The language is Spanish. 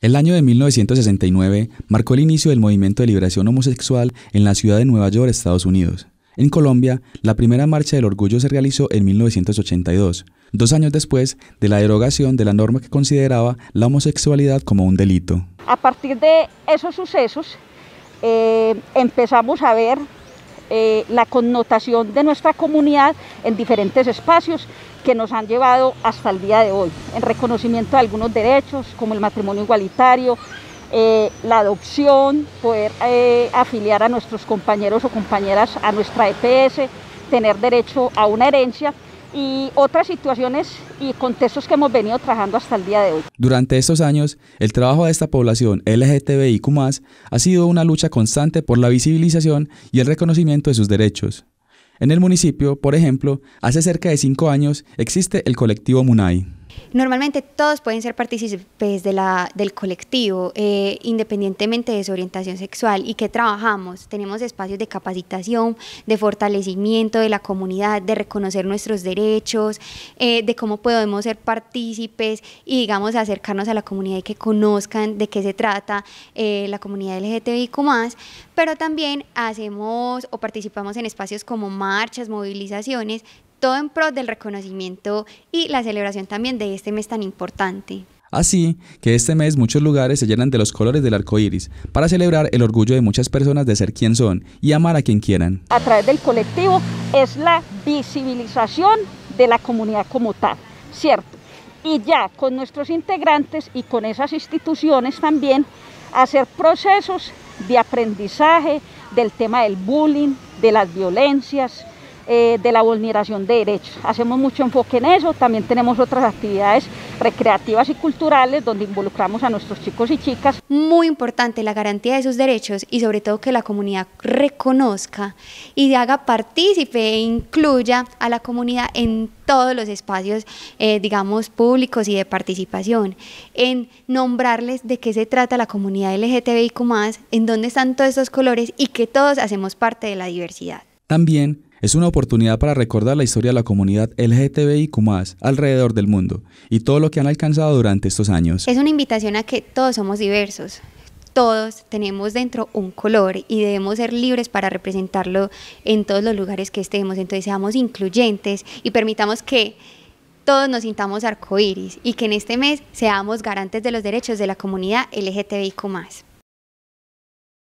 El año de 1969 marcó el inicio del movimiento de liberación homosexual en la ciudad de Nueva York, Estados Unidos. En Colombia, la primera marcha del orgullo se realizó en 1982, dos años después de la derogación de la norma que consideraba la homosexualidad como un delito. A partir de esos sucesos, eh, empezamos a ver eh, la connotación de nuestra comunidad en diferentes espacios que nos han llevado hasta el día de hoy, en reconocimiento de algunos derechos como el matrimonio igualitario, eh, la adopción, poder eh, afiliar a nuestros compañeros o compañeras a nuestra EPS, tener derecho a una herencia y otras situaciones y contextos que hemos venido trabajando hasta el día de hoy. Durante estos años, el trabajo de esta población LGTBIQ ha sido una lucha constante por la visibilización y el reconocimiento de sus derechos. En el municipio, por ejemplo, hace cerca de cinco años existe el colectivo MUNAI, Normalmente todos pueden ser partícipes del colectivo, eh, independientemente de su orientación sexual. ¿Y qué trabajamos? Tenemos espacios de capacitación, de fortalecimiento de la comunidad, de reconocer nuestros derechos, eh, de cómo podemos ser partícipes y, digamos, acercarnos a la comunidad y que conozcan de qué se trata eh, la comunidad LGTBIQ+. Pero también hacemos o participamos en espacios como marchas, movilizaciones, todo en pro del reconocimiento y la celebración también de este mes tan importante. Así que este mes muchos lugares se llenan de los colores del arco iris para celebrar el orgullo de muchas personas de ser quien son y amar a quien quieran. A través del colectivo es la visibilización de la comunidad como tal, ¿cierto? Y ya con nuestros integrantes y con esas instituciones también hacer procesos de aprendizaje del tema del bullying, de las violencias, eh, de la vulneración de derechos. Hacemos mucho enfoque en eso, también tenemos otras actividades recreativas y culturales donde involucramos a nuestros chicos y chicas. Muy importante la garantía de sus derechos y sobre todo que la comunidad reconozca y haga partícipe e incluya a la comunidad en todos los espacios, eh, digamos, públicos y de participación, en nombrarles de qué se trata la comunidad LGTBIQ+, en dónde están todos estos colores y que todos hacemos parte de la diversidad. También es una oportunidad para recordar la historia de la comunidad LGTBIQ alrededor del mundo y todo lo que han alcanzado durante estos años. Es una invitación a que todos somos diversos, todos tenemos dentro un color y debemos ser libres para representarlo en todos los lugares que estemos. Entonces seamos incluyentes y permitamos que todos nos sintamos arcoíris y que en este mes seamos garantes de los derechos de la comunidad LGTBIQ.